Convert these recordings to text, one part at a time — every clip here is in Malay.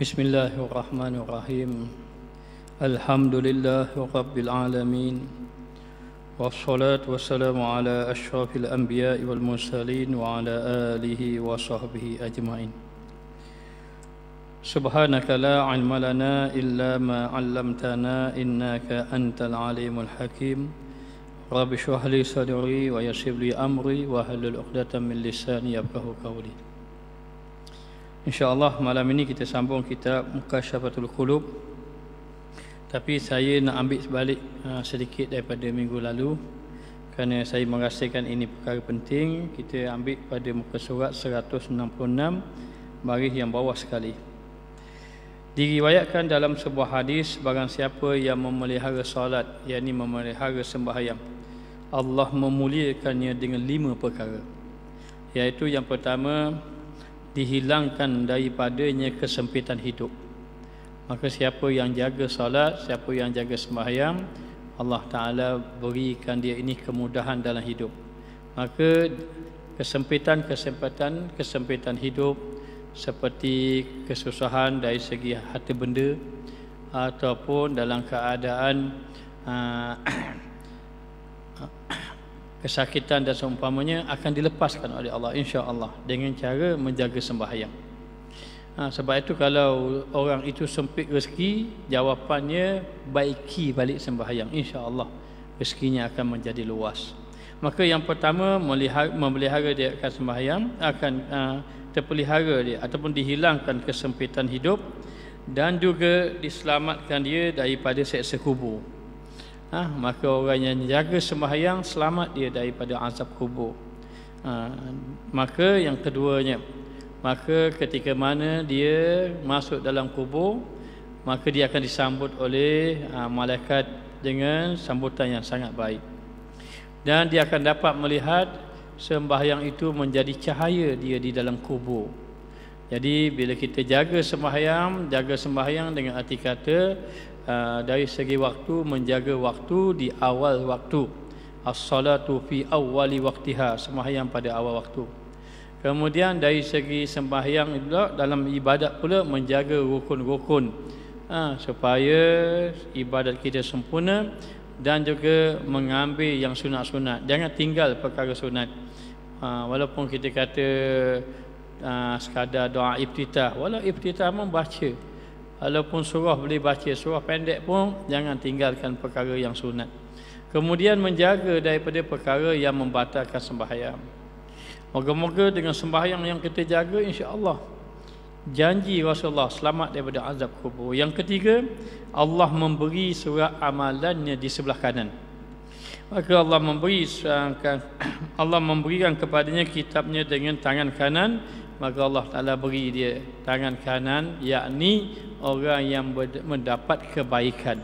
بسم الله الرحمن الرحيم الحمد لله رب العالمين والصلاة والسلام على أشرف الأنبياء والمرسلين وعلى آله وصحبه أجمعين سبحانك لا علم لنا إلا ما علمتنا إنك أنت العليم الحكيم رب اشرح لي صدري ويسر لي أمري وأهل العقدة من لساني يفقه قولي InsyaAllah malam ini kita sambung kita kitab Mukashafatul Qulub Tapi saya nak ambil sebalik uh, sedikit daripada minggu lalu Kerana saya merasakan ini perkara penting Kita ambil pada muka surat 166 Baris yang bawah sekali Diriwayatkan dalam sebuah hadis Barang siapa yang memelihara salat Yang ini memelihara sembahyang Allah memuliakannya dengan lima perkara Iaitu Yang pertama dihilangkan daripadanya kesempitan hidup. Maka siapa yang jaga solat, siapa yang jaga sembahyang, Allah Ta'ala berikan dia ini kemudahan dalam hidup. Maka kesempitan-kesempitan kesempitan hidup seperti kesusahan dari segi harta benda ataupun dalam keadaan aa, ah, kesakitan dan seumpamanya akan dilepaskan oleh Allah insya-Allah dengan cara menjaga sembahyang. Ha, sebab itu kalau orang itu sempit rezeki, jawapannya baiki balik sembahyang insya-Allah rezekinya akan menjadi luas. Maka yang pertama melihara, memelihara dia akan sembahyang akan ha, terpelihara dia ataupun dihilangkan kesempitan hidup dan juga diselamatkan dia daripada seksa kubur ha, maka orang yang jaga sembahyang selamat dia daripada azab kubur ha, maka yang keduanya maka ketika mana dia masuk dalam kubur maka dia akan disambut oleh ha, malaikat dengan sambutan yang sangat baik dan dia akan dapat melihat sembahyang itu menjadi cahaya dia di dalam kubur jadi bila kita jaga sembahyang, jaga sembahyang dengan arti kata Eh, dari segi waktu menjaga waktu di awal waktu as-salatu fi awwali waqtiha sembahyang pada awal waktu kemudian dari segi sembahyang juga dalam ibadat pula menjaga rukun-rukun ha, supaya ibadat kita sempurna dan juga mengambil yang sunat-sunat jangan tinggal perkara sunat ha, walaupun kita kata ha, sekadar doa iftitah walau iftitah membaca Walaupun surah boleh baca surah pendek pun jangan tinggalkan perkara yang sunat. Kemudian menjaga daripada perkara yang membatalkan sembahyang. Moga-moga dengan sembahyang yang kita jaga insya-Allah janji Rasulullah selamat daripada azab kubur. Yang ketiga, Allah memberi surat amalannya di sebelah kanan. Maka Allah memberi Allah memberikan kepadanya kitabnya dengan tangan kanan maka Allah Taala beri dia tangan kanan yakni orang yang mendapat kebaikan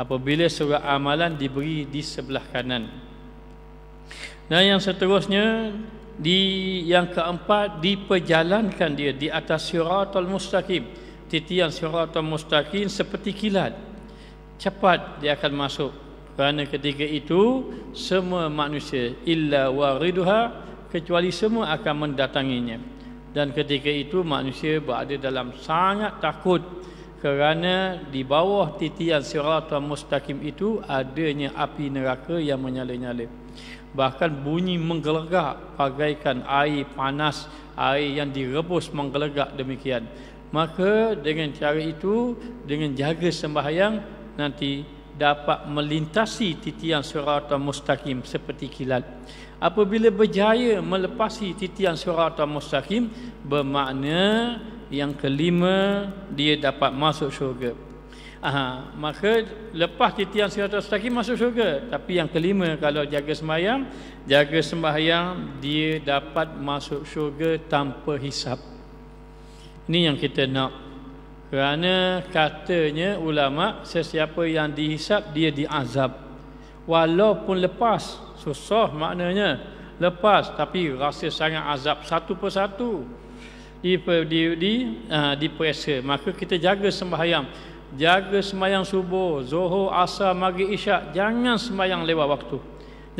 apabila surat amalan diberi di sebelah kanan dan yang seterusnya di yang keempat diperjalankan dia di atas siratul mustaqim titian siratul mustaqim seperti kilat cepat dia akan masuk kerana ketika itu semua manusia illa wariduha kecuali semua akan mendatanginya dan ketika itu manusia berada dalam sangat takut kerana di bawah titian siratul mustaqim itu adanya api neraka yang menyala-nyala bahkan bunyi menggelegak bagaikan air panas air yang direbus menggelegak demikian maka dengan cara itu dengan jaga sembahyang nanti dapat melintasi titian surata mustaqim seperti kilat. Apabila berjaya melepasi titian surata mustaqim, bermakna yang kelima dia dapat masuk syurga. Aha, maka lepas titian surata mustaqim masuk syurga. Tapi yang kelima kalau jaga sembahyang, jaga sembahyang dia dapat masuk syurga tanpa hisap. Ini yang kita nak kerana katanya ulama sesiapa yang dihisap dia diazab. Walaupun lepas susah maknanya lepas tapi rasa sangat azab satu persatu di di di ha, uh, diperiksa. Maka kita jaga sembahyang. Jaga sembahyang subuh, zuhur, asar, maghrib, isyak. Jangan sembahyang lewat waktu.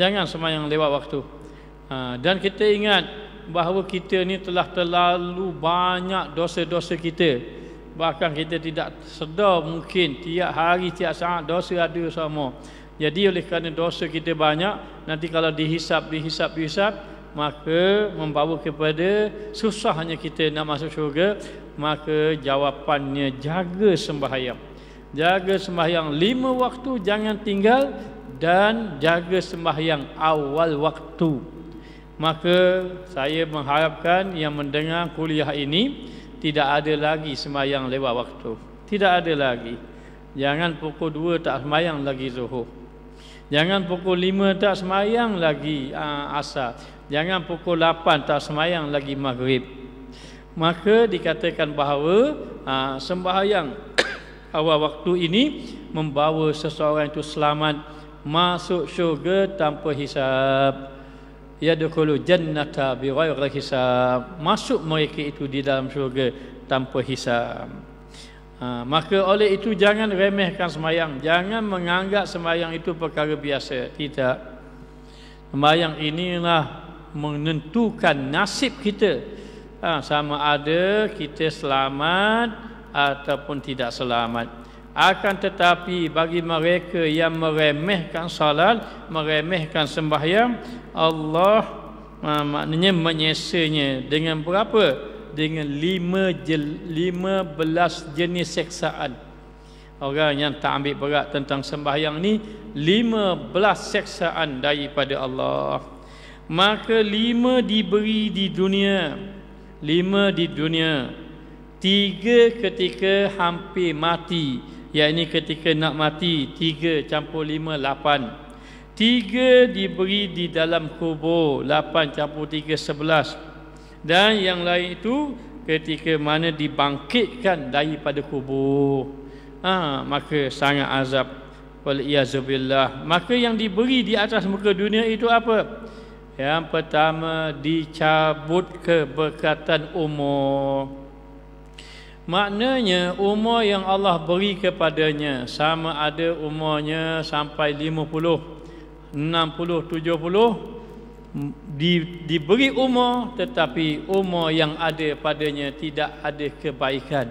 Jangan sembahyang lewat waktu. Ha, dan kita ingat bahawa kita ni telah terlalu banyak dosa-dosa kita bahkan kita tidak sedar mungkin tiap hari tiap saat dosa ada sama jadi oleh kerana dosa kita banyak nanti kalau dihisap dihisap dihisap maka membawa kepada susahnya kita nak masuk syurga maka jawapannya jaga sembahyang jaga sembahyang lima waktu jangan tinggal dan jaga sembahyang awal waktu maka saya mengharapkan yang mendengar kuliah ini tidak ada lagi semayang lewat waktu. Tidak ada lagi. Jangan pukul dua tak semayang lagi zuhur. Jangan pukul lima tak semayang lagi ah, asar. Jangan pukul lapan tak semayang lagi maghrib. Maka dikatakan bahawa ah, sembahyang awal waktu ini membawa seseorang itu selamat masuk syurga tanpa hisap yadkhulu jannata bighairi hisab masuk mereka itu di dalam syurga tanpa hisab ha, maka oleh itu jangan remehkan semayang jangan menganggap semayang itu perkara biasa tidak semayang inilah menentukan nasib kita ha, sama ada kita selamat ataupun tidak selamat akan tetapi bagi mereka yang meremehkan salat meremehkan sembahyang Allah ah, maknanya menyesanya dengan berapa dengan lima jel, lima belas jenis seksaan orang yang tak ambil berat tentang sembahyang ni lima belas seksaan daripada Allah maka lima diberi di dunia lima di dunia tiga ketika hampir mati ini ketika nak mati tiga campur lima lapan tiga diberi di dalam kubur lapan campur tiga sebelas dan yang lain itu ketika mana dibangkitkan daripada kubur ha, maka sangat azab waliyazubillah maka yang diberi di atas muka dunia itu apa yang pertama dicabut keberkatan umur Maknanya umur yang Allah beri kepadanya sama ada umurnya sampai 50, 60, 70 di, diberi umur tetapi umur yang ada padanya tidak ada kebaikan.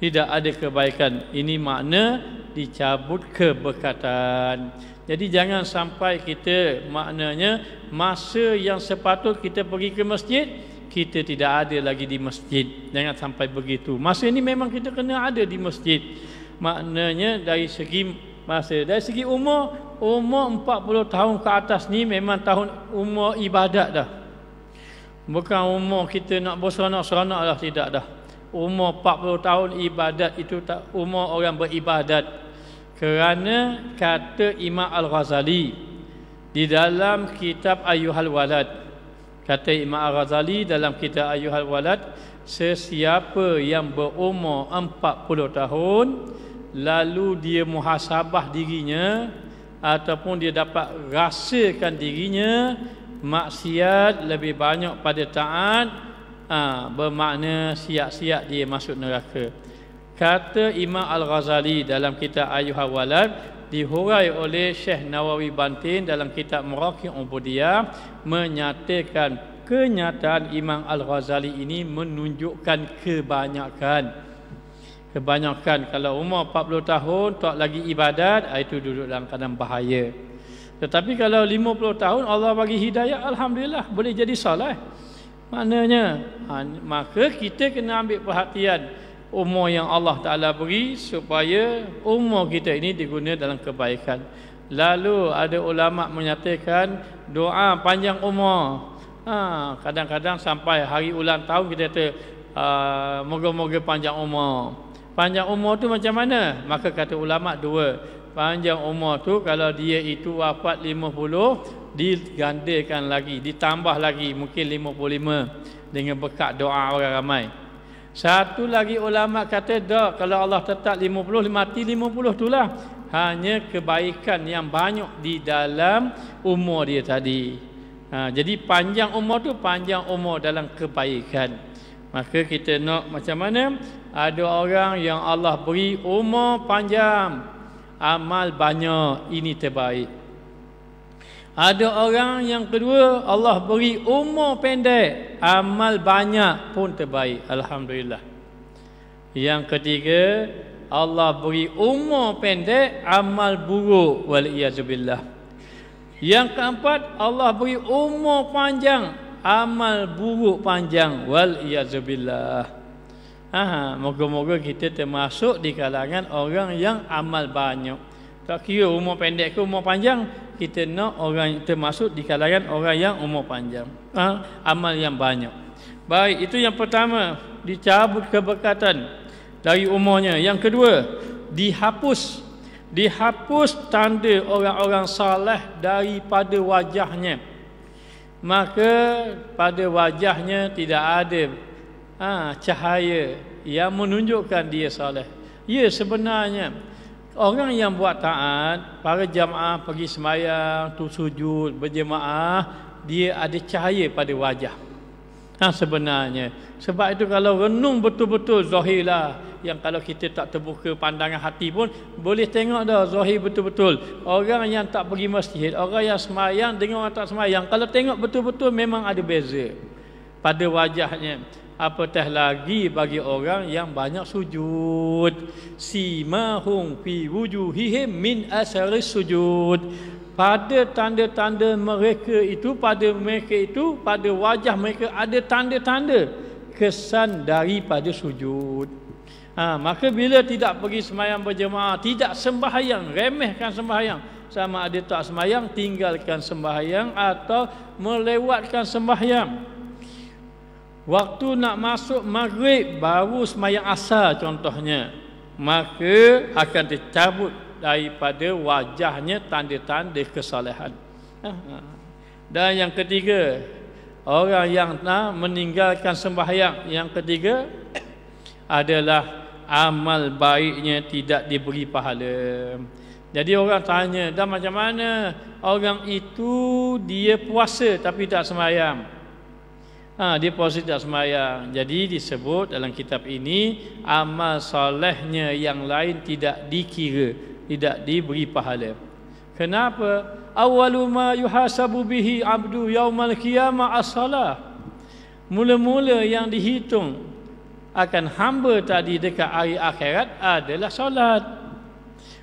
Tidak ada kebaikan. Ini makna dicabut keberkatan. Jadi jangan sampai kita maknanya masa yang sepatut kita pergi ke masjid kita tidak ada lagi di masjid. Jangan sampai begitu. Masa ini memang kita kena ada di masjid. Maknanya dari segi masa, dari segi umur, umur 40 tahun ke atas ni memang tahun umur ibadat dah. Bukan umur kita nak berseronok-seronok lah, tidak dah. Umur 40 tahun ibadat itu tak umur orang beribadat. Kerana kata Imam Al-Ghazali di dalam kitab Ayuhal Walad, Kata Imam Al-Ghazali dalam kitab Ayuhal Walad Sesiapa yang berumur 40 tahun Lalu dia muhasabah dirinya Ataupun dia dapat rasakan dirinya Maksiat lebih banyak pada taat ha, Bermakna siap-siap dia masuk neraka Kata Imam Al-Ghazali dalam kitab Ayuhawalan dihurai oleh Syekh Nawawi Bantin dalam kitab Muraqi Ubudiyah menyatakan kenyataan Imam Al-Ghazali ini menunjukkan kebanyakan kebanyakan kalau umur 40 tahun tak lagi ibadat ah, itu duduk dalam keadaan bahaya tetapi kalau 50 tahun Allah bagi hidayah alhamdulillah boleh jadi salah maknanya ah, maka kita kena ambil perhatian umur yang Allah Ta'ala beri supaya umur kita ini digunakan dalam kebaikan. Lalu ada ulama' menyatakan doa panjang umur. Ha, kadang-kadang ha, sampai hari ulang tahun kita kata ah, moga-moga panjang umur. Panjang umur tu macam mana? Maka kata ulama' dua. Panjang umur tu kalau dia itu wafat 50, digandakan lagi, ditambah lagi mungkin 55 dengan bekat doa orang ramai. Satu lagi ulama kata dah kalau Allah tetap 50 mati 50 tulah Hanya kebaikan yang banyak di dalam umur dia tadi. Ha, jadi panjang umur tu panjang umur dalam kebaikan. Maka kita nak macam mana? Ada orang yang Allah beri umur panjang, amal banyak, ini terbaik. Ada orang yang kedua Allah beri umur pendek, amal banyak pun terbaik. Alhamdulillah. Yang ketiga Allah beri umur pendek, amal buruk. Waliyazubillah. Yang keempat Allah beri umur panjang, amal buruk panjang. Waliyazubillah. moga-moga kita termasuk di kalangan orang yang amal banyak. Tak kira umur pendek ke umur panjang, kita nak orang termasuk di kalangan orang yang umur panjang. Ha? Amal yang banyak. Baik, itu yang pertama, dicabut keberkatan dari umurnya. Yang kedua, dihapus dihapus tanda orang-orang saleh daripada wajahnya. Maka pada wajahnya tidak ada ha, cahaya yang menunjukkan dia salah. Ya sebenarnya Orang yang buat taat, para jamaah pergi semayang, tu sujud, berjemaah, dia ada cahaya pada wajah. Ha, sebenarnya. Sebab itu kalau renung betul-betul zahirlah yang kalau kita tak terbuka pandangan hati pun boleh tengok dah zahir betul-betul. Orang yang tak pergi masjid, orang yang semayang dengan orang tak semayang, kalau tengok betul-betul memang ada beza pada wajahnya apatah lagi bagi orang yang banyak sujud simahum fi wujuhihim min asari sujud pada tanda-tanda mereka itu pada mereka itu pada wajah mereka ada tanda-tanda kesan daripada sujud ha, maka bila tidak pergi semayang berjemaah tidak sembahyang remehkan sembahyang sama ada tak sembahyang tinggalkan sembahyang atau melewatkan sembahyang Waktu nak masuk maghrib baru semayang asar contohnya. Maka akan dicabut daripada wajahnya tanda-tanda kesalahan. Dan yang ketiga, orang yang nak meninggalkan sembahyang. Yang ketiga adalah amal baiknya tidak diberi pahala. Jadi orang tanya, dah macam mana orang itu dia puasa tapi tak sembahyang ha, deposit tak semayang jadi disebut dalam kitab ini amal solehnya yang lain tidak dikira tidak diberi pahala kenapa awaluma yuhasabu bihi abdu yaumal qiyamah as-salah mula-mula yang dihitung akan hamba tadi dekat hari akhirat adalah solat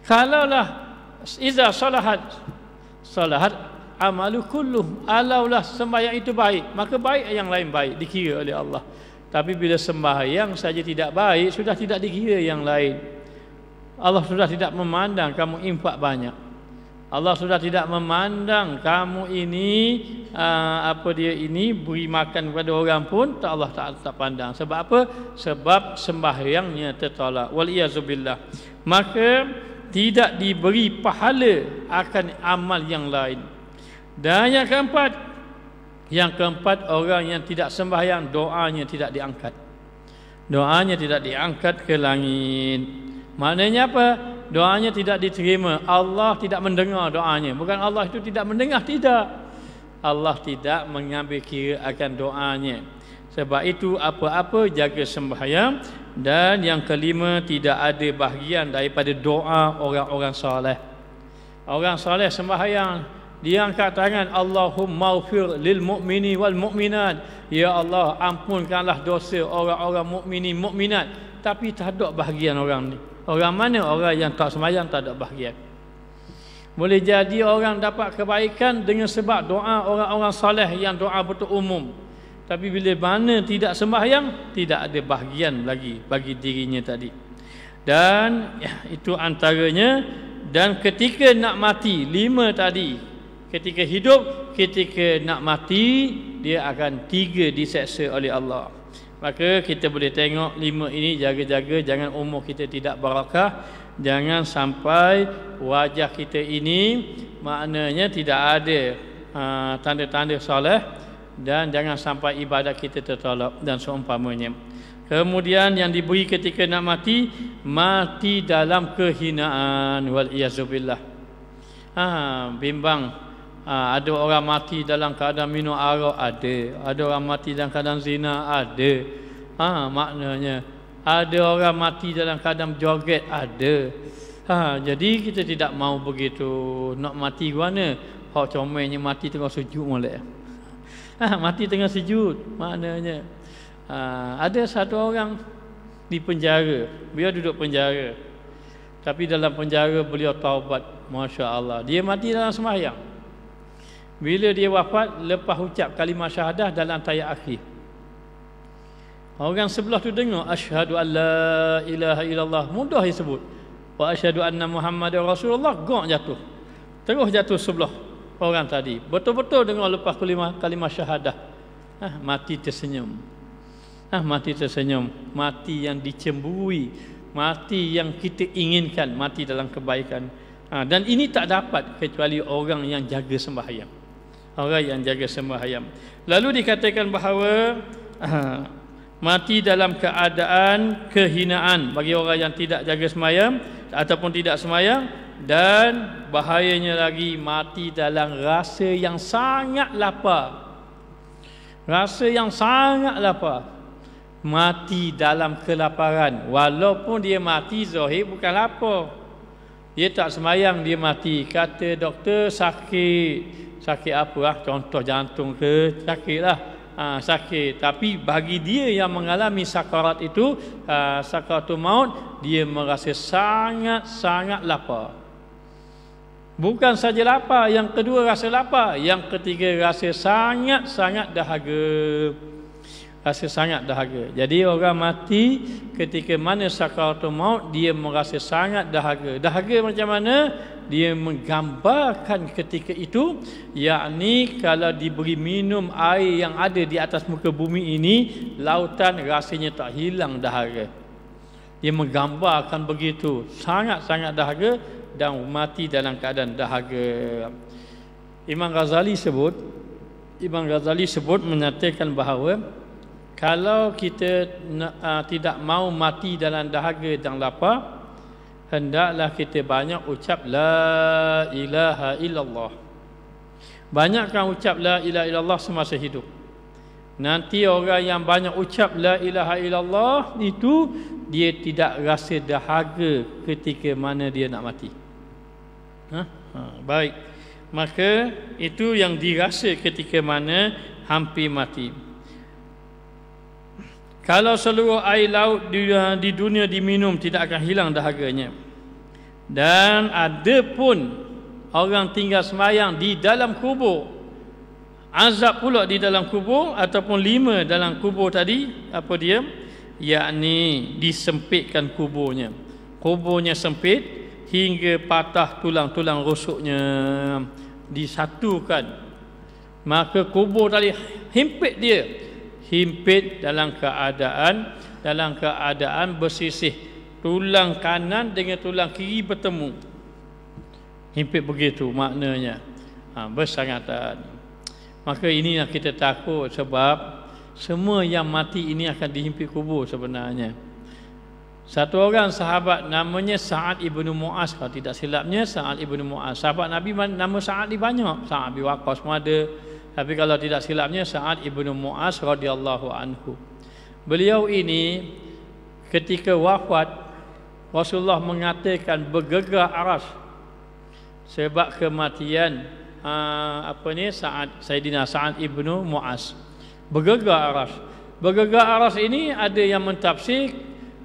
kalaulah iza solahat solahat amalu kulluh alaulah sembahyang itu baik maka baik yang lain baik dikira oleh Allah tapi bila sembahyang saja tidak baik sudah tidak dikira yang lain Allah sudah tidak memandang kamu impak banyak Allah sudah tidak memandang kamu ini uh, apa dia ini beri makan kepada orang pun tak Allah tak tak pandang sebab apa sebab sembahyangnya tertolak wal iazubillah maka tidak diberi pahala akan amal yang lain dan yang keempat Yang keempat orang yang tidak sembahyang Doanya tidak diangkat Doanya tidak diangkat ke langit Maknanya apa? Doanya tidak diterima Allah tidak mendengar doanya Bukan Allah itu tidak mendengar, tidak Allah tidak mengambil kira akan doanya Sebab itu apa-apa jaga sembahyang Dan yang kelima tidak ada bahagian daripada doa orang-orang soleh Orang soleh sembahyang dia angkat tangan Allahumma ufir lil mu'mini wal mu'minat Ya Allah ampunkanlah dosa orang-orang mu'mini mu'minat tapi tak ada bahagian orang ni orang mana orang yang tak semayang tak ada bahagian boleh jadi orang dapat kebaikan dengan sebab doa orang-orang soleh yang doa betul umum tapi bila mana tidak sembahyang tidak ada bahagian lagi bagi dirinya tadi dan ya, itu antaranya dan ketika nak mati lima tadi Ketika hidup, ketika nak mati, dia akan tiga diseksa oleh Allah. Maka kita boleh tengok lima ini jaga-jaga jangan umur kita tidak barakah. Jangan sampai wajah kita ini maknanya tidak ada ha, tanda-tanda uh, soleh dan jangan sampai ibadah kita tertolak dan seumpamanya. Kemudian yang diberi ketika nak mati, mati dalam kehinaan wal iazubillah. Ha, bimbang Ah, ada orang mati dalam keadaan minum arak ada ada orang mati dalam keadaan zina ada ha maknanya ada orang mati dalam keadaan joget ada ha jadi kita tidak mau begitu nak mati guna hak comelnya mati tengah sujud molek ha mati tengah sujud maknanya ha ada satu orang di penjara dia duduk penjara tapi dalam penjara beliau taubat masya-Allah dia mati dalam semayang bila dia wafat lepas ucap kalimah syahadah dalam tayat akhir orang sebelah tu dengar asyhadu alla ilaha illallah mudah dia sebut wa asyhadu anna muhammadar rasulullah gok jatuh terus jatuh sebelah orang tadi betul-betul dengar lepas kalimah kalimah syahadah ah mati tersenyum ah mati tersenyum mati yang dicemburui mati yang kita inginkan mati dalam kebaikan ha, dan ini tak dapat kecuali orang yang jaga sembahyang orang yang jaga sembahyang. Lalu dikatakan bahawa mati dalam keadaan kehinaan bagi orang yang tidak jaga semayam ataupun tidak sembahyang dan bahayanya lagi mati dalam rasa yang sangat lapar. Rasa yang sangat lapar. Mati dalam kelaparan walaupun dia mati zahir bukan lapar. Dia tak semayang dia mati. Kata doktor sakit sakit apa lah contoh jantung ke sakit lah ha, sakit tapi bagi dia yang mengalami sakarat itu ha, sakaratul maut dia merasa sangat-sangat lapar bukan saja lapar yang kedua rasa lapar yang ketiga rasa sangat-sangat dahaga rasa sangat dahaga jadi orang mati ketika mana sakaratul maut dia merasa sangat dahaga dahaga macam mana dia menggambarkan ketika itu yakni kalau diberi minum air yang ada di atas muka bumi ini lautan rasanya tak hilang dahaga dia menggambarkan begitu sangat-sangat dahaga dan mati dalam keadaan dahaga Imam Ghazali sebut Imam Ghazali sebut menyatakan bahawa kalau kita uh, tidak mau mati dalam dahaga dan lapar hendaklah kita banyak ucap la ilaha illallah. Banyakkan ucap la ilaha illallah semasa hidup. Nanti orang yang banyak ucap la ilaha illallah itu dia tidak rasa dahaga ketika mana dia nak mati. Ha? ha baik. Maka itu yang dirasa ketika mana hampir mati. Kalau seluruh air laut eh, di dunia diminum tidak akan hilang dahaganya. Dan ada pun orang tinggal semayang di dalam kubur. Azab pula di dalam kubur ataupun lima dalam kubur tadi apa dia? yakni disempitkan kuburnya. Kuburnya sempit hingga patah tulang-tulang rusuknya disatukan. Maka kubur tadi himpit dia himpit dalam keadaan dalam keadaan bersisih tulang kanan dengan tulang kiri bertemu himpit begitu maknanya ha, bersangatan maka yang kita takut sebab semua yang mati ini akan dihimpit kubur sebenarnya satu orang sahabat namanya Sa'ad Ibn Mu'az kalau tidak silapnya Sa'ad Ibn Mu'az sahabat Nabi nama Sa'ad ni banyak Sa'ad Ibn Waqas semua ada tapi kalau tidak silapnya Sa'ad ibnu Mu'az radhiyallahu anhu. Beliau ini ketika wafat Rasulullah mengatakan bergegar aras sebab kematian ah, apa ni Sa'ad Saidina Sa'ad ibnu Mu'az. Bergegar aras. Bergegar aras ini ada yang mentafsir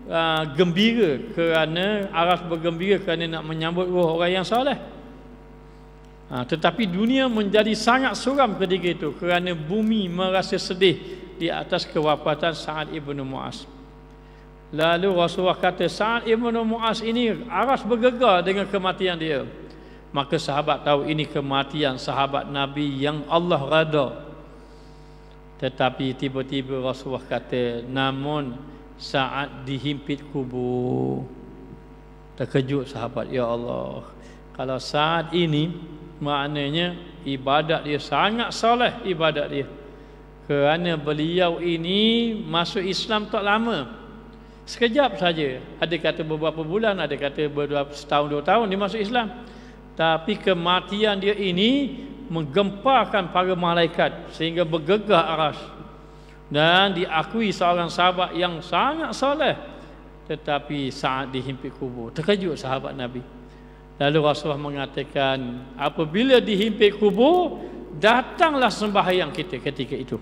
ah, gembira kerana aras bergembira kerana nak menyambut roh orang yang soleh. Ha, tetapi dunia menjadi sangat suram ketika itu kerana bumi merasa sedih di atas kewafatan Sa'ad ibn Mu'az. Lalu Rasulullah kata Sa'ad ibn Mu'az ini aras bergegar dengan kematian dia. Maka sahabat tahu ini kematian sahabat Nabi yang Allah rada. Tetapi tiba-tiba Rasulullah kata namun saat dihimpit kubur. Terkejut sahabat, ya Allah. Kalau saat ini maknanya ibadat dia sangat soleh ibadat dia kerana beliau ini masuk Islam tak lama sekejap saja ada kata beberapa bulan ada kata beberapa setahun dua tahun dia masuk Islam tapi kematian dia ini menggemparkan para malaikat sehingga bergegah aras dan diakui seorang sahabat yang sangat soleh tetapi saat dihimpit kubur terkejut sahabat Nabi Lalu Rasulullah mengatakan, apabila dihimpit kubur, datanglah sembahyang kita ketika itu.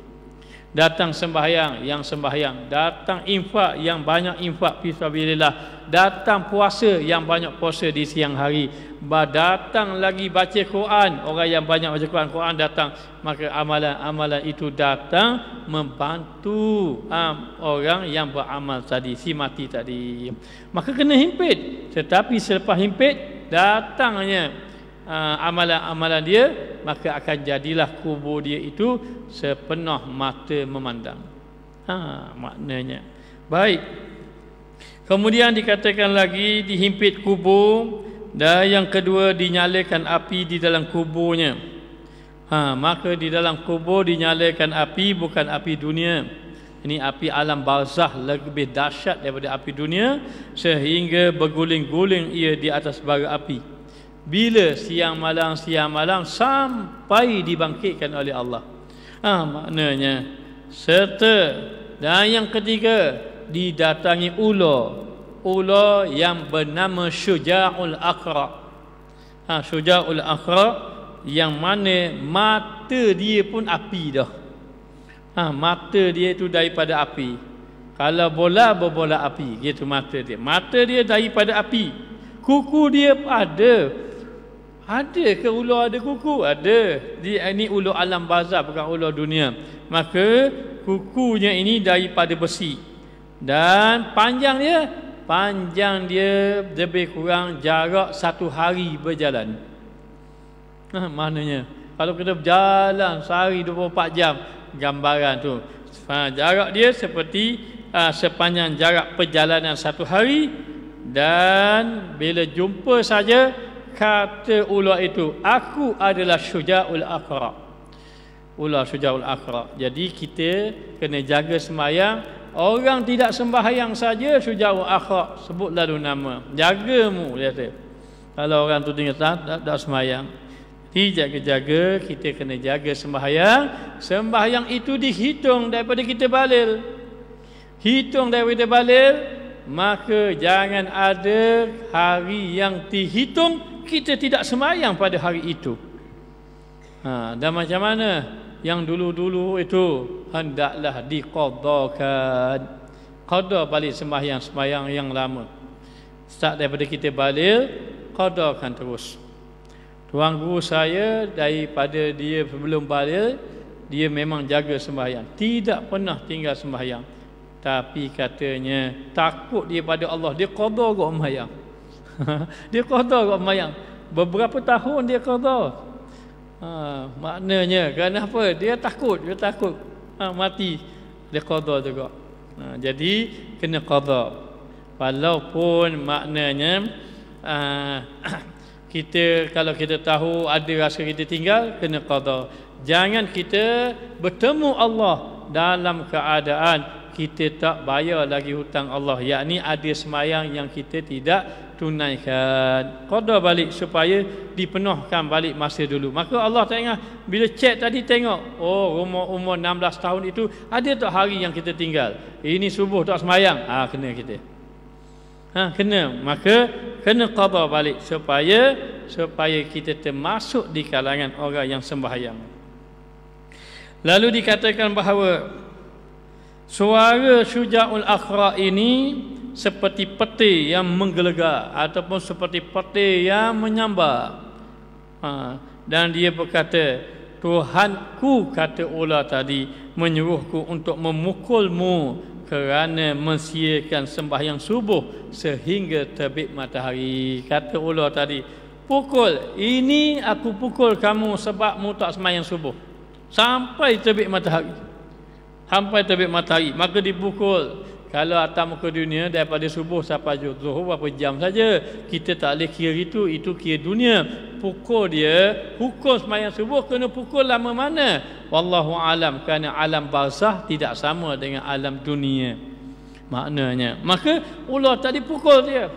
Datang sembahyang yang sembahyang, datang infak yang banyak infak fisabilillah, datang puasa yang banyak puasa di siang hari, datang lagi baca Quran, orang yang banyak baca Quran, Quran datang, maka amalan-amalan itu datang membantu orang yang beramal tadi, si mati tadi. Maka kena himpit. Tetapi selepas himpit, datangnya uh, amalan-amalan dia maka akan jadilah kubur dia itu sepenuh mata memandang ha, maknanya baik kemudian dikatakan lagi dihimpit kubur dan yang kedua dinyalakan api di dalam kuburnya ha, maka di dalam kubur dinyalakan api bukan api dunia ini api alam barzah lebih dahsyat daripada api dunia sehingga berguling-guling ia di atas bara api. Bila siang malam siang malam sampai dibangkitkan oleh Allah. Ah ha, maknanya serta dan yang ketiga didatangi ular. Ular yang bernama Syuja'ul Akhra. Ha, Syuja'ul Akhra yang mana mata dia pun api dah ha, mata dia itu daripada api kalau bola berbola api gitu mata dia mata dia daripada api kuku dia ada ada ke ular ada kuku ada di ini ular alam bazar bukan ular dunia maka kukunya ini daripada besi dan panjang dia panjang dia lebih kurang jarak satu hari berjalan ha, maknanya kalau kita berjalan sehari 24 jam gambaran tu ha, jarak dia seperti uh, sepanjang jarak perjalanan satu hari dan bila jumpa saja kata ular itu aku adalah syuja'ul akra ular syuja'ul akra jadi kita kena jaga sembahyang orang tidak sembahyang saja syuja'ul akra sebut lalu nama jagamu dia kata kalau orang tu tinggal tak, tak, tak sembahyang Dijaga-jaga kita kena jaga sembahyang Sembahyang itu dihitung daripada kita balil Hitung daripada kita balil Maka jangan ada hari yang dihitung Kita tidak sembahyang pada hari itu ha, Dan macam mana yang dulu-dulu itu Hendaklah dikodokan Kodok balik sembahyang-sembahyang yang lama Start daripada kita balil Kodokan terus Kodokan terus Tuan Guru saya daripada dia sebelum balik, dia memang jaga sembahyang. Tidak pernah tinggal sembahyang. Tapi katanya takut dia pada Allah. Dia kodoh kot sembahyang. dia kodoh kot sembahyang. Beberapa tahun dia kodoh. Ha, maknanya kenapa? Dia takut. Dia takut ha, mati. Dia kodoh juga. Ha, jadi kena kodoh. Walaupun maknanya... Ha, kita kalau kita tahu ada rasa kita tinggal kena qada jangan kita bertemu Allah dalam keadaan kita tak bayar lagi hutang Allah yakni ada semayang yang kita tidak tunaikan qada balik supaya dipenuhkan balik masa dulu maka Allah tengah bila cek tadi tengok oh umur umur 16 tahun itu ada tak hari yang kita tinggal ini subuh tak semayang ah ha, kena kita ha, kena maka kena qada balik supaya supaya kita termasuk di kalangan orang yang sembahyang lalu dikatakan bahawa suara syuja'ul akhra ini seperti peti yang menggelegar ataupun seperti peti yang menyambar ha, dan dia berkata Tuhanku kata ular tadi menyuruhku untuk memukulmu kerana mensiakan sembahyang subuh sehingga terbit matahari. Kata ular tadi, pukul, ini aku pukul kamu sebab mu tak sembahyang subuh. Sampai terbit matahari. Sampai terbit matahari. Maka Dipukul. Kalau atas muka dunia daripada subuh sampai zuhur berapa jam saja kita tak boleh kira itu itu kira dunia pukul dia hukum sembahyang subuh kena pukul lama mana wallahu alam kerana alam barzah tidak sama dengan alam dunia maknanya maka ular tadi pukul dia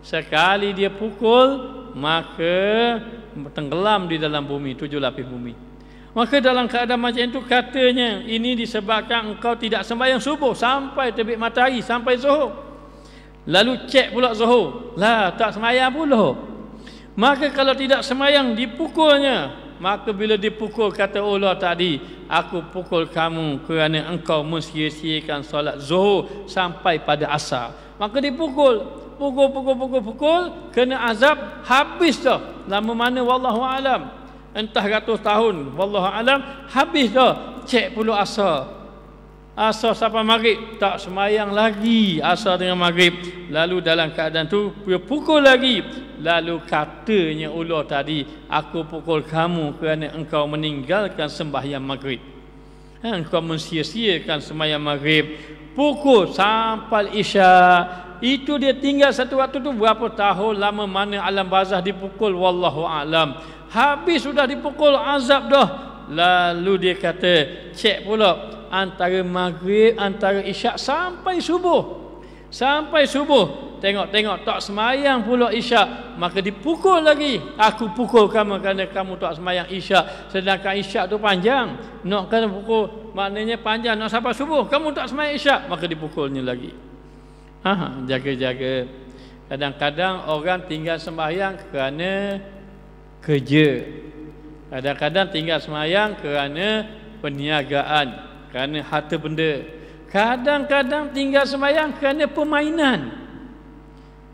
sekali dia pukul maka tenggelam di dalam bumi tujuh lapis bumi Maka dalam keadaan macam itu katanya ini disebabkan engkau tidak sembahyang subuh sampai terbit matahari sampai zuhur. Lalu cek pula zuhur. Lah tak sembahyang pula. Maka kalau tidak sembahyang dipukulnya. Maka bila dipukul kata Allah tadi, aku pukul kamu kerana engkau mensia-siakan solat zuhur sampai pada asar. Maka dipukul, pukul pukul pukul pukul kena azab habis dah. Lama mana wallahu alam entah ratus tahun wallahu alam habis dah cek pula asar asar sampai maghrib tak semayang lagi asar dengan maghrib lalu dalam keadaan tu dia pukul lagi lalu katanya ular tadi aku pukul kamu kerana engkau meninggalkan sembahyang maghrib ha, engkau mensia-siakan sembahyang maghrib pukul sampai isyak itu dia tinggal satu waktu tu berapa tahun lama mana alam bazah dipukul wallahu alam habis sudah dipukul azab dah lalu dia kata cek pula antara maghrib antara isyak sampai subuh sampai subuh tengok-tengok tak semayang pula isyak maka dipukul lagi aku pukul kamu kerana kamu tak semayang isyak sedangkan isyak tu panjang nak kena pukul maknanya panjang nak sampai subuh kamu tak semayang isyak maka dipukulnya lagi ha, ha, jaga-jaga kadang-kadang orang tinggal sembahyang kerana kerja kadang-kadang tinggal semayang kerana peniagaan kerana harta benda kadang-kadang tinggal semayang kerana permainan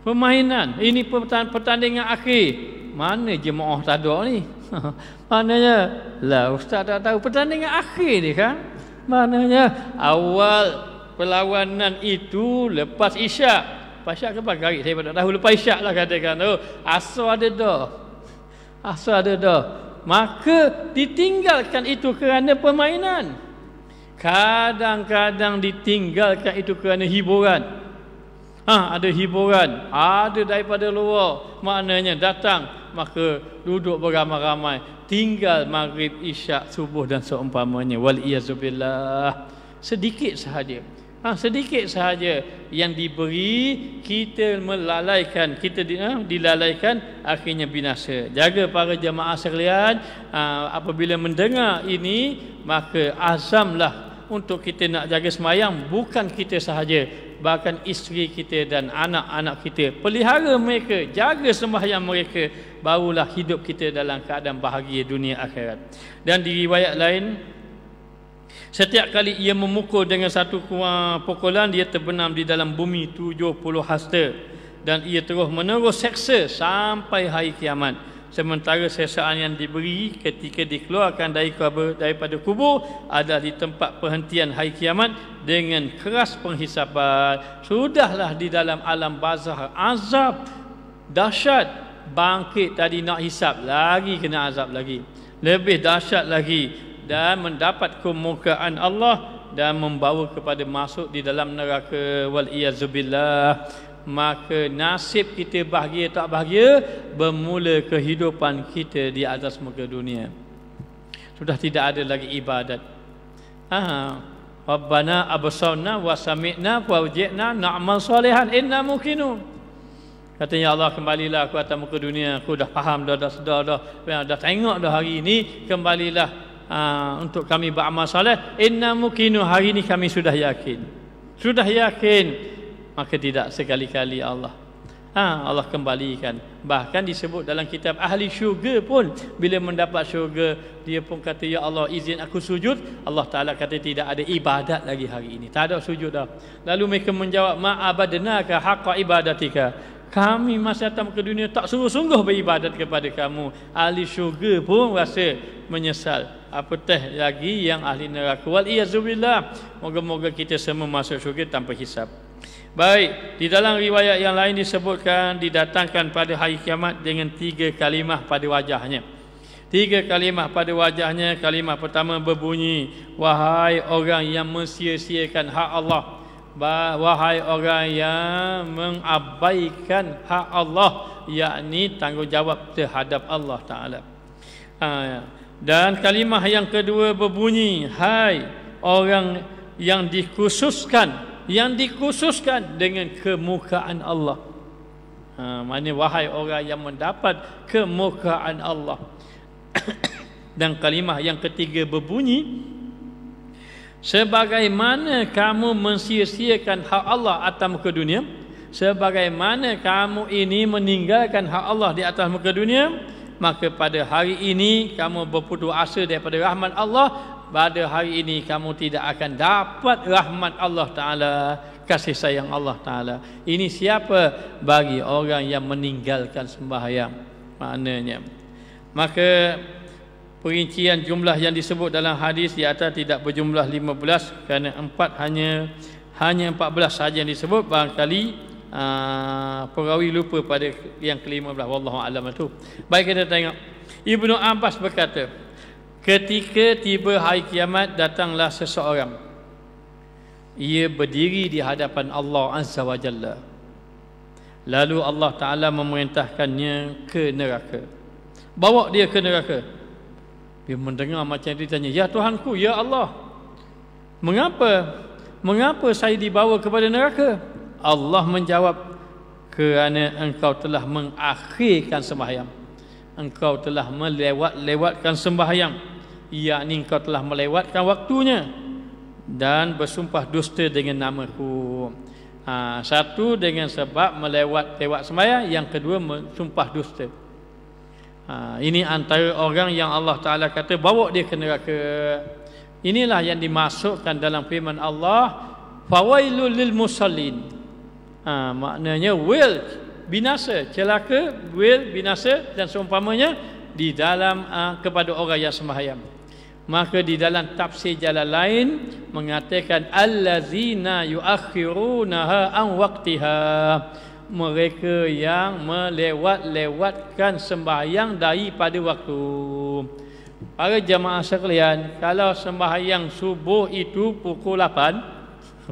permainan ini pertandingan akhir mana jemaah tadok ni mananya lah ustaz tak tahu pertandingan akhir ni kan mananya awal perlawanan itu lepas isyak Pasal ke pagi saya tak tahu lepas isyak lah katakan tu. Oh, Asal ada dah. Asal ada dah. Maka ditinggalkan itu kerana permainan. Kadang-kadang ditinggalkan itu kerana hiburan. Ha, ada hiburan. Ada daripada luar. Maknanya datang. Maka duduk beramai-ramai. Tinggal maghrib, isyak, subuh dan seumpamanya. Wal'iyazubillah. Sedikit sahaja ha, sedikit sahaja yang diberi kita melalaikan kita di, ha, dilalaikan akhirnya binasa jaga para jemaah sekalian ha, apabila mendengar ini maka azamlah untuk kita nak jaga semayang bukan kita sahaja bahkan isteri kita dan anak-anak kita pelihara mereka jaga sembahyang mereka barulah hidup kita dalam keadaan bahagia dunia akhirat dan di riwayat lain Setiap kali ia memukul dengan satu pukulan, dia terbenam di dalam bumi tujuh puluh hasta dan ia terus menerus seksa sampai hari kiamat. Sementara sesaan yang diberi ketika dikeluarkan dari kubur, daripada kubur adalah di tempat perhentian hari kiamat dengan keras penghisapan. Sudahlah di dalam alam bazah azab dahsyat bangkit tadi nak hisap lagi kena azab lagi. Lebih dahsyat lagi dan mendapat kemukaan Allah dan membawa kepada masuk di dalam neraka wal iazubillah maka nasib kita bahagia tak bahagia bermula kehidupan kita di atas muka dunia sudah tidak ada lagi ibadat ha, ha. rabbana absarna wa sami'na wa wajna na'mal salihan inna mukinun Katanya Allah kembalilah aku atas muka dunia. Aku dah faham dah, dah sedar dah. Dah tengok dah hari ini. Kembalilah Ha, untuk kami beramal soleh inna mukinu hari ini kami sudah yakin sudah yakin maka tidak sekali-kali Allah ha, Allah kembalikan bahkan disebut dalam kitab ahli syurga pun bila mendapat syurga dia pun kata ya Allah izin aku sujud Allah Taala kata tidak ada ibadat lagi hari ini tak ada sujud dah lalu mereka menjawab ma abadnaka haqqa ibadatika kami masa datang ke dunia tak sungguh-sungguh beribadat kepada kamu ahli syurga pun rasa menyesal apatah lagi yang ahli neraka wal iazubillah moga-moga kita semua masuk syurga tanpa hisap baik di dalam riwayat yang lain disebutkan didatangkan pada hari kiamat dengan tiga kalimah pada wajahnya tiga kalimah pada wajahnya kalimah pertama berbunyi wahai orang yang mensia-siakan hak Allah wahai orang yang mengabaikan hak Allah yakni tanggungjawab terhadap Allah taala ha, ya. Dan kalimah yang kedua berbunyi Hai orang yang dikhususkan Yang dikhususkan dengan kemukaan Allah ha, Maksudnya wahai orang yang mendapat kemukaan Allah Dan kalimah yang ketiga berbunyi Sebagaimana kamu mensia-siakan hak Allah atas muka dunia Sebagaimana kamu ini meninggalkan hak Allah di atas muka dunia maka pada hari ini kamu berpudu asa daripada rahmat Allah pada hari ini kamu tidak akan dapat rahmat Allah taala kasih sayang Allah taala ini siapa bagi orang yang meninggalkan sembahyang maknanya maka perincian jumlah yang disebut dalam hadis di atas tidak berjumlah 15 kerana empat hanya hanya 14 saja yang disebut barangkali uh, perawi lupa pada yang kelima belah wallahu alam itu baik kita tengok Ibnu Abbas berkata ketika tiba hari kiamat datanglah seseorang ia berdiri di hadapan Allah Azza Wajalla. lalu Allah Taala memerintahkannya ke neraka bawa dia ke neraka dia mendengar macam itu tanya ya Tuhanku ya Allah mengapa mengapa saya dibawa kepada neraka Allah menjawab kerana engkau telah mengakhirkan sembahyang engkau telah melewat-lewatkan sembahyang yakni engkau telah melewatkan waktunya dan bersumpah dusta dengan namaku ha, satu dengan sebab melewat-lewat sembahyang yang kedua bersumpah dusta ha, ini antara orang yang Allah Ta'ala kata bawa dia ke neraka inilah yang dimasukkan dalam firman Allah fawailul lil musallin ha, maknanya will binasa celaka will binasa dan seumpamanya di dalam ha, kepada orang yang sembahyang maka di dalam tafsir jalan lain mengatakan allazina yuakhirunaha an waktiha mereka yang melewat-lewatkan sembahyang dari pada waktu para jemaah sekalian kalau sembahyang subuh itu pukul 8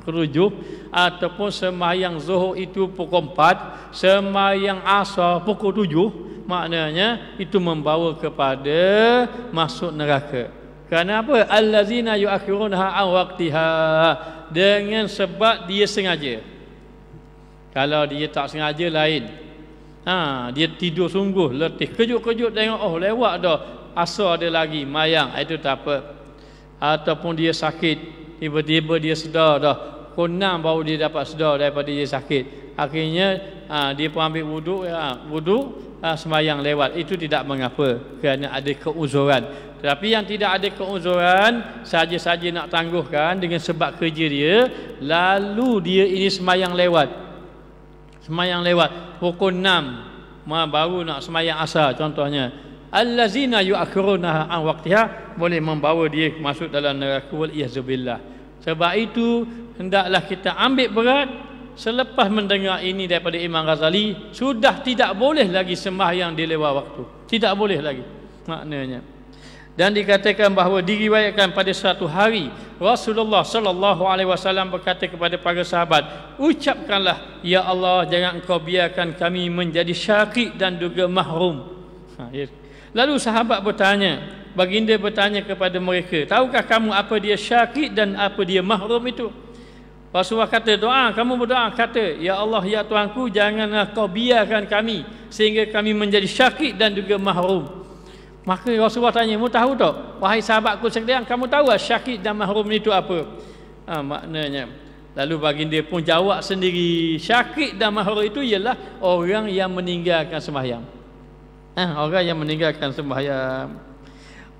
rujub ataupun semayang zuhur itu pukul 4 semayang asar pukul 7 maknanya itu membawa kepada masuk neraka kerana apa allazina yuakhirunha an waqtiha dengan sebab dia sengaja kalau dia tak sengaja lain ha dia tidur sungguh letih kejut-kejut tengok oh lewat dah asar ada lagi mayang itu tak apa ataupun dia sakit tiba-tiba dia sedar dah konang baru dia dapat sedar daripada dia sakit akhirnya ha, dia pun ambil wuduk ha, wuduk ha, sembahyang lewat itu tidak mengapa kerana ada keuzuran tetapi yang tidak ada keuzuran saja-saja nak tangguhkan dengan sebab kerja dia lalu dia ini sembahyang lewat sembahyang lewat pukul 6 baru nak sembahyang asar contohnya allazina yu'akhiruna an waqtiha boleh membawa dia masuk dalam neraka wal iazbillah sebab itu hendaklah kita ambil berat selepas mendengar ini daripada Imam Ghazali sudah tidak boleh lagi sembahyang yang dilewa waktu tidak boleh lagi maknanya dan dikatakan bahawa diriwayatkan pada satu hari Rasulullah sallallahu alaihi wasallam berkata kepada para sahabat ucapkanlah ya Allah jangan engkau biarkan kami menjadi syaqiq dan juga mahrum ha, ya. Lalu sahabat bertanya, baginda bertanya kepada mereka, tahukah kamu apa dia syakid dan apa dia mahrum itu? Rasulullah kata, doa, kamu berdoa, kata, Ya Allah, Ya Tuanku, janganlah kau biarkan kami sehingga kami menjadi syakid dan juga mahrum. Maka Rasulullah tanya, kamu tahu tak? Wahai sahabatku sekalian, kamu tahu lah syakid dan mahrum itu apa? Ha, maknanya, lalu baginda pun jawab sendiri, syakid dan mahrum itu ialah orang yang meninggalkan sembahyang. Ah, orang yang meninggalkan sembahyang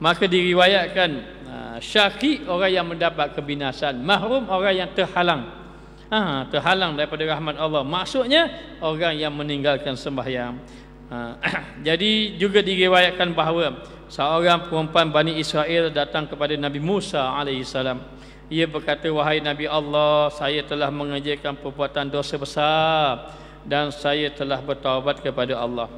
Maka diriwayatkan ah, Syaki orang yang mendapat kebinasan Mahrum orang yang terhalang ha, Terhalang daripada rahmat Allah Maksudnya orang yang meninggalkan sembahyang Jadi juga diriwayatkan bahawa Seorang perempuan Bani Israel datang kepada Nabi Musa AS Ia berkata wahai Nabi Allah Saya telah mengerjakan perbuatan dosa besar Dan saya telah bertawabat kepada Allah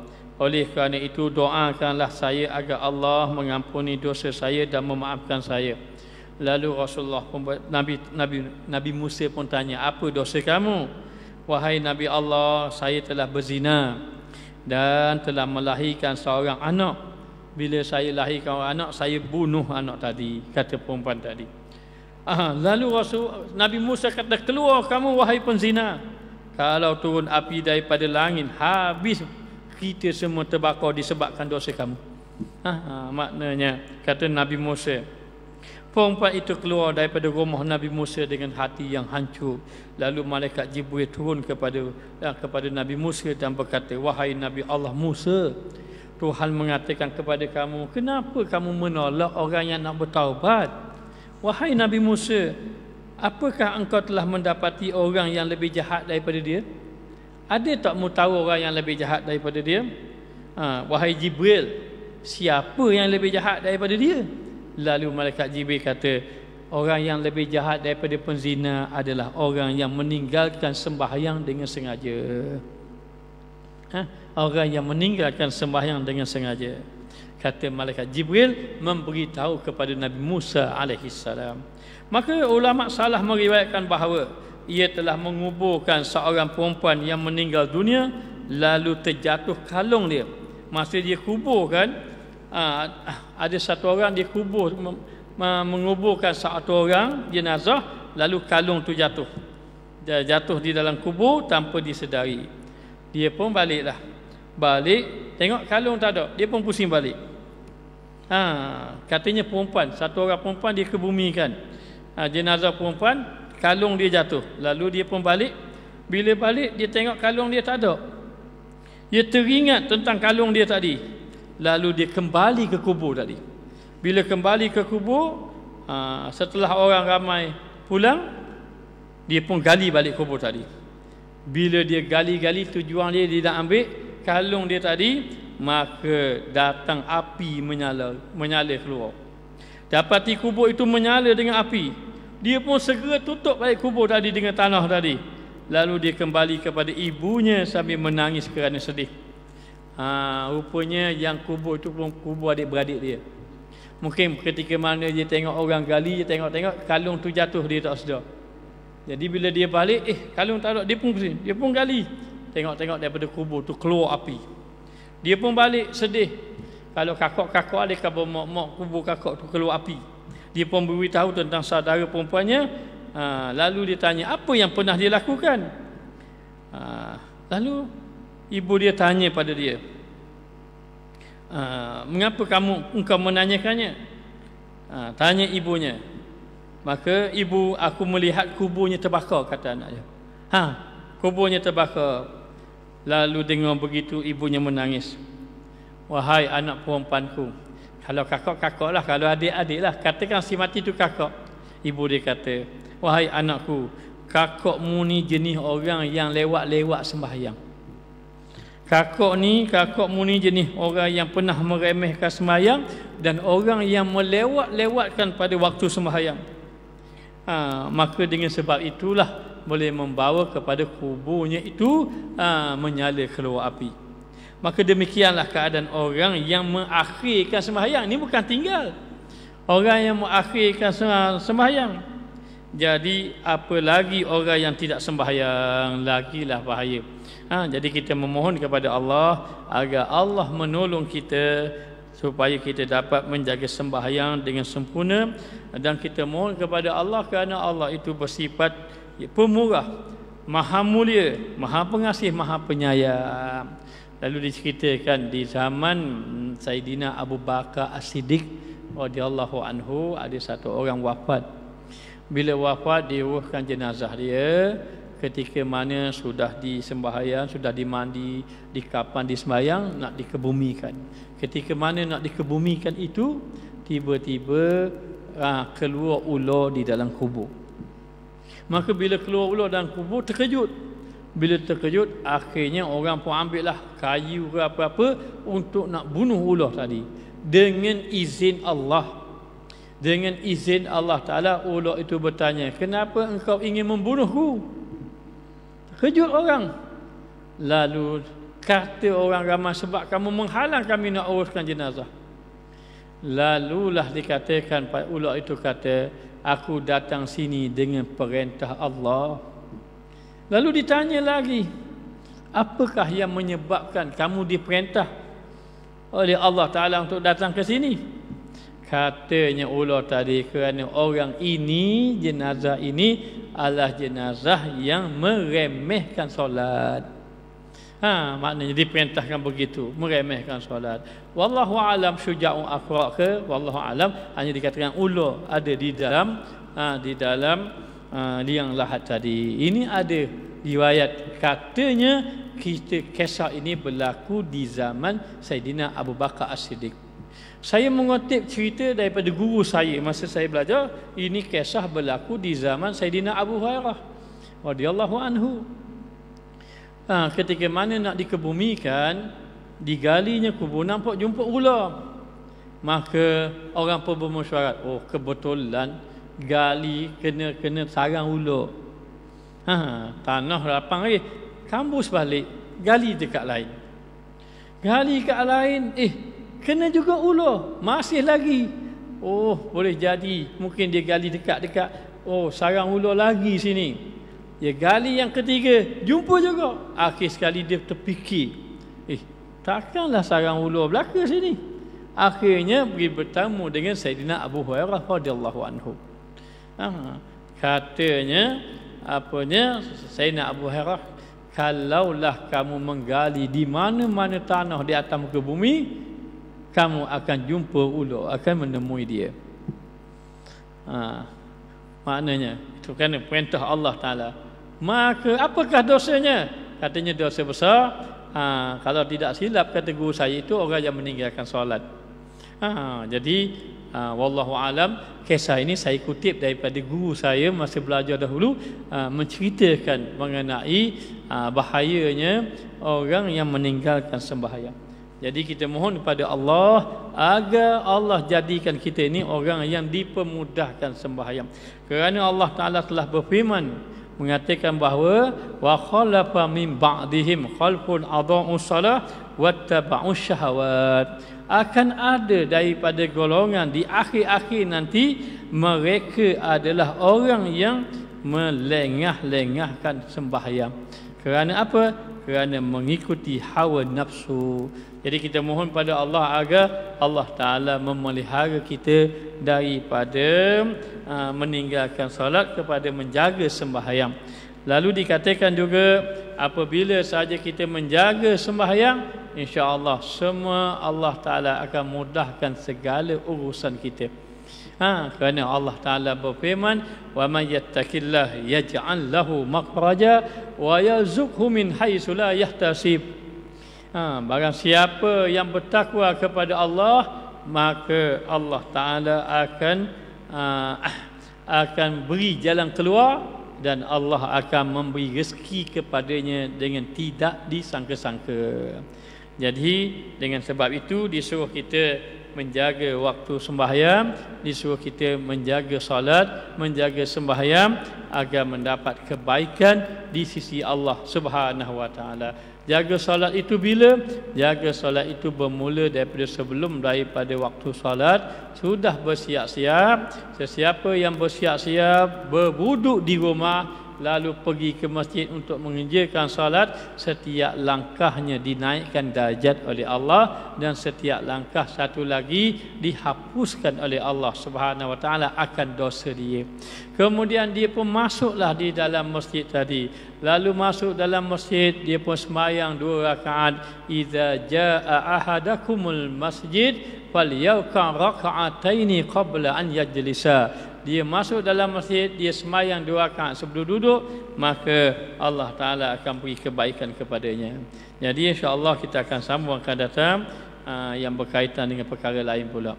oleh kerana itu doakanlah saya agar Allah mengampuni dosa saya dan memaafkan saya. Lalu Rasulullah pun, Nabi Nabi Nabi Musa pun tanya, "Apa dosa kamu?" Wahai Nabi Allah, saya telah berzina dan telah melahirkan seorang anak. Bila saya lahirkan orang anak, saya bunuh anak tadi, kata perempuan tadi. Aha, lalu Rasul, Nabi Musa kata, keluar kamu wahai penzina. Kalau turun api daripada langit, habis kita semua terbakar disebabkan dosa kamu. Ha, ha, maknanya kata Nabi Musa. Perempuan itu keluar daripada rumah Nabi Musa dengan hati yang hancur. Lalu malaikat Jibril turun kepada ya, kepada Nabi Musa dan berkata, "Wahai Nabi Allah Musa, Tuhan mengatakan kepada kamu, kenapa kamu menolak orang yang nak bertaubat? Wahai Nabi Musa, apakah engkau telah mendapati orang yang lebih jahat daripada dia?" Ada tak mu tahu orang yang lebih jahat daripada dia? Ha, wahai Jibril, siapa yang lebih jahat daripada dia? Lalu malaikat Jibril kata, orang yang lebih jahat daripada penzina adalah orang yang meninggalkan sembahyang dengan sengaja. Ha, orang yang meninggalkan sembahyang dengan sengaja. Kata malaikat Jibril memberitahu kepada Nabi Musa alaihissalam. Maka ulama salah meriwayatkan bahawa ia telah menguburkan seorang perempuan yang meninggal dunia lalu terjatuh kalung dia masa dia kuburkan ah, ada satu orang dia kubur menguburkan satu orang jenazah lalu kalung tu jatuh dia jatuh di dalam kubur tanpa disedari dia pun baliklah balik tengok kalung tak ada dia pun pusing balik ha, katanya perempuan satu orang perempuan dia kebumikan ha, ah, jenazah perempuan kalung dia jatuh lalu dia pun balik bila balik dia tengok kalung dia tak ada dia teringat tentang kalung dia tadi lalu dia kembali ke kubur tadi bila kembali ke kubur ha, setelah orang ramai pulang dia pun gali balik kubur tadi bila dia gali-gali tujuan dia dia nak ambil kalung dia tadi maka datang api menyala menyala keluar dapati kubur itu menyala dengan api dia pun segera tutup balik kubur tadi dengan tanah tadi lalu dia kembali kepada ibunya sambil menangis kerana sedih ha, rupanya yang kubur itu pun kubur adik-beradik dia mungkin ketika mana dia tengok orang gali dia tengok-tengok kalung tu jatuh dia tak sedar jadi bila dia balik eh kalung tak ada dia pun pusing dia pun gali tengok-tengok daripada kubur tu keluar api dia pun balik sedih kalau kakak-kakak dia kabur mak-mak kubur kakak tu keluar api dia pun beritahu tentang saudara perempuannya ha, lalu dia tanya apa yang pernah dia lakukan ha, lalu ibu dia tanya pada dia ha, mengapa kamu engkau menanyakannya ha, tanya ibunya maka ibu aku melihat kuburnya terbakar kata anaknya ha kuburnya terbakar lalu dengan begitu ibunya menangis wahai anak perempuanku kalau kakak, kakak lah. Kalau adik-adik lah. Katakan si mati tu kakak. Ibu dia kata, wahai anakku, kakakmu ni jenis orang yang lewat-lewat sembahyang. Kakak ni, kakakmu ni jenis orang yang pernah meremehkan sembahyang dan orang yang melewat-lewatkan pada waktu sembahyang. Ha, maka dengan sebab itulah boleh membawa kepada kuburnya itu ha, menyala keluar api. Maka demikianlah keadaan orang yang mengakhirkan sembahyang. Ini bukan tinggal. Orang yang mengakhirkan sembahyang. Jadi apa lagi orang yang tidak sembahyang lagilah bahaya. Ha, jadi kita memohon kepada Allah agar Allah menolong kita supaya kita dapat menjaga sembahyang dengan sempurna dan kita mohon kepada Allah kerana Allah itu bersifat pemurah, maha mulia, maha pengasih, maha penyayang. Lalu diceritakan di zaman Saidina Abu Bakar As-Siddiq radhiyallahu anhu ada satu orang wafat. Bila wafat diuruskan jenazah dia ketika mana sudah disembahyang, sudah dimandi, di kapan disembahyang nak dikebumikan. Ketika mana nak dikebumikan itu tiba-tiba ah, keluar ular di dalam kubur. Maka bila keluar ular dalam kubur terkejut bila terkejut akhirnya orang pun ambil lah kayu ke apa-apa untuk nak bunuh ular tadi dengan izin Allah dengan izin Allah Ta'ala ular itu bertanya kenapa engkau ingin membunuhku Kejut orang lalu kata orang ramai sebab kamu menghalang kami nak uruskan jenazah Lalu lah dikatakan ular itu kata aku datang sini dengan perintah Allah Lalu ditanya lagi, apakah yang menyebabkan kamu diperintah oleh Allah Ta'ala untuk datang ke sini? Katanya ular tadi kerana orang ini, jenazah ini adalah jenazah yang meremehkan solat. Ha, maknanya diperintahkan begitu, meremehkan solat. Wallahu alam syuja'u akra Wallahu alam hanya dikatakan ular ada di dalam ha, di dalam Ah, liang lahat tadi. Ini ada riwayat katanya kita kisah ini berlaku di zaman Saidina Abu Bakar As-Siddiq. Saya mengutip cerita daripada guru saya masa saya belajar, ini kisah berlaku di zaman Saidina Abu Hurairah radhiyallahu anhu. Ha, ketika mana nak dikebumikan, digalinya kubur nampak jumpa ular. Maka orang pun bermesyuarat, oh kebetulan gali kena kena sarang ulur. Ha, tanah lapang eh kambus balik gali dekat lain. Gali ke lain eh kena juga ulur masih lagi. Oh boleh jadi mungkin dia gali dekat-dekat oh sarang ulur lagi sini. Dia ya, gali yang ketiga jumpa juga. Akhir sekali dia terfikir eh takkanlah sarang ulur belaka sini. Akhirnya pergi bertemu dengan Sayyidina Abu Hurairah radhiyallahu anhu. Katanya apanya Sayyidina Abu Hurairah kalaulah kamu menggali di mana-mana tanah di atas muka bumi kamu akan jumpa ular akan menemui dia ha, maknanya itu kerana perintah Allah Ta'ala maka apakah dosanya katanya dosa besar ha, kalau tidak silap kata guru saya itu orang yang meninggalkan solat ha, jadi Ah, wallahu alam kisah ini saya kutip daripada guru saya masa belajar dahulu ah, menceritakan mengenai ah, bahayanya orang yang meninggalkan sembahyang jadi kita mohon kepada Allah agar Allah jadikan kita ini orang yang dipermudahkan sembahyang kerana Allah taala telah berfirman mengatakan bahawa wa khalafa min ba'dihim khalfun adha'us salah wattaba'us syahawat akan ada daripada golongan di akhir-akhir nanti mereka adalah orang yang melengah-lengahkan sembahyang kerana apa kerana mengikuti hawa nafsu jadi kita mohon pada Allah agar Allah taala memelihara kita daripada ah, meninggalkan solat kepada menjaga sembahyang lalu dikatakan juga apabila saja kita menjaga sembahyang insya-Allah semua Allah Taala akan mudahkan segala urusan kita. Ha, kerana Allah Taala berfirman, "Wa may yattaqillah yaj'al lahu makhraja wa yarzuqhu min haitsu la yahtasib." Ha, barang siapa yang bertakwa kepada Allah, maka Allah Taala akan uh, akan beri jalan keluar dan Allah akan memberi rezeki kepadanya dengan tidak disangka-sangka. Jadi dengan sebab itu disuruh kita menjaga waktu sembahyang, disuruh kita menjaga salat, menjaga sembahyang agar mendapat kebaikan di sisi Allah Subhanahu wa taala. Jaga salat itu bila? Jaga salat itu bermula daripada sebelum daripada waktu salat sudah bersiap-siap. Sesiapa yang bersiap-siap berwuduk di rumah lalu pergi ke masjid untuk menginjilkan salat setiap langkahnya dinaikkan darjat oleh Allah dan setiap langkah satu lagi dihapuskan oleh Allah Subhanahu wa taala akan dosa dia kemudian dia pun masuklah di dalam masjid tadi lalu masuk dalam masjid dia pun sembahyang dua rakaat idza jaa ahadakumul masjid falyaqa raka'ataini qabla an yajlisa dia masuk dalam masjid, dia semayang dua rakaat sebelum duduk, maka Allah Ta'ala akan beri kebaikan kepadanya. Jadi insya Allah kita akan sambung akan datang aa, ah, yang berkaitan dengan perkara lain pula.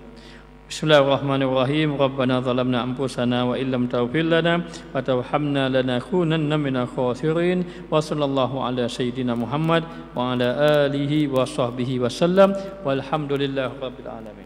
Bismillahirrahmanirrahim. Rabbana zalamna anfusana wa illam tawfir wa tawhamna lana min mina khawfirin. Wa sallallahu ala sayyidina Muhammad wa ala alihi wa sahbihi wa sallam. Walhamdulillah rabbil alamin.